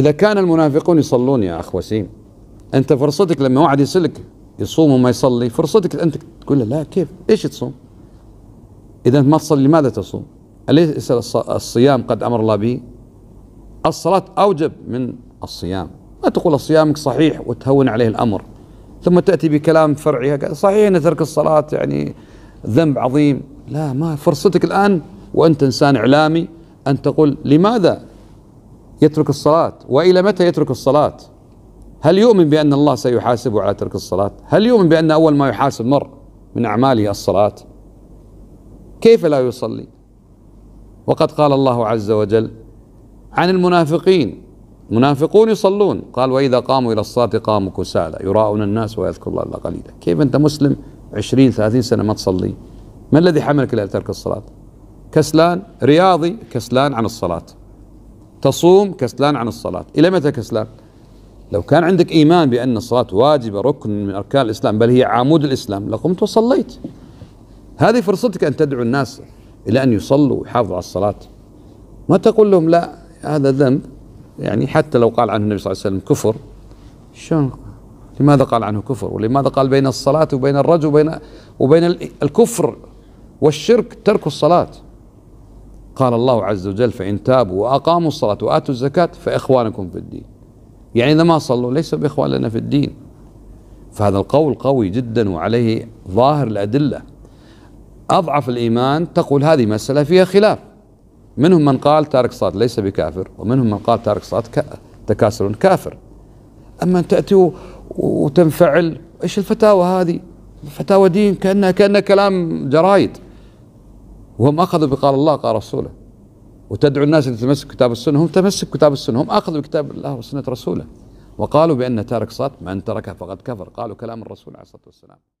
إذا كان المنافقون يصلون يا أخ وسيم أنت فرصتك لما واحد يسلك يصوم وما يصلي فرصتك أنت تقول له لا كيف إيش تصوم إذا ما تصلي لماذا تصوم أليس الصيام قد أمر الله به الصلاة أوجب من الصيام ما تقول صيامك صحيح وتهون عليه الأمر ثم تأتي بكلام فرعي صحيح أن ترك الصلاة يعني ذنب عظيم لا ما فرصتك الآن وأنت إنسان إعلامي أن تقول لماذا يترك الصلاة وإلى متى يترك الصلاة هل يؤمن بأن الله سيحاسبه على ترك الصلاة هل يؤمن بأن أول ما يحاسب مر من أعماله الصلاة كيف لا يصلي وقد قال الله عز وجل عن المنافقين منافقون يصلون قال وإذا قاموا إلى الصلاة قاموا كسالى يراؤون الناس ويذكر الله إلا قليلا كيف أنت مسلم عشرين ثلاثين سنة ما تصلي ما الذي حملك إلى ترك الصلاة كسلان رياضي كسلان عن الصلاة تصوم كسلان عن الصلاة إلى متى كسلان لو كان عندك إيمان بأن الصلاة واجبة ركن من أركان الإسلام بل هي عمود الإسلام لقمت وصليت هذه فرصتك أن تدعو الناس إلى أن يصلوا ويحافظوا على الصلاة ما تقول لهم لا هذا ذنب يعني حتى لو قال عنه النبي صلى الله عليه وسلم كفر شلون لماذا قال عنه كفر ولماذا قال بين الصلاة وبين الرجل وبين وبين الكفر والشرك ترك الصلاة قال الله عز وجل فإن تابوا وأقاموا الصلاة وآتوا الزكاة فإخوانكم في الدين يعني إذا ما صلوا ليسوا بإخوان لنا في الدين فهذا القول قوي جدا وعليه ظاهر الأدلة أضعف الإيمان تقول هذه مسألة فيها خلاف منهم من قال تارك صلاة ليس بكافر ومنهم من قال تارك صلاة تكاسل كافر أما أن تأتي وتنفعل إيش الفتاوى هذه فتاوى دين كأنها كأنها كلام جرايد وهم أخذوا بقال الله قال رسوله وتدعو الناس أن تتمسك كتاب السنة هم تمسك كتاب السنة هم أخذوا بكتاب الله وسنة رسوله وقالوا بأن تارك صلاة من تركها فقد كفر قالوا كلام الرسول عليه الصلاة والسلام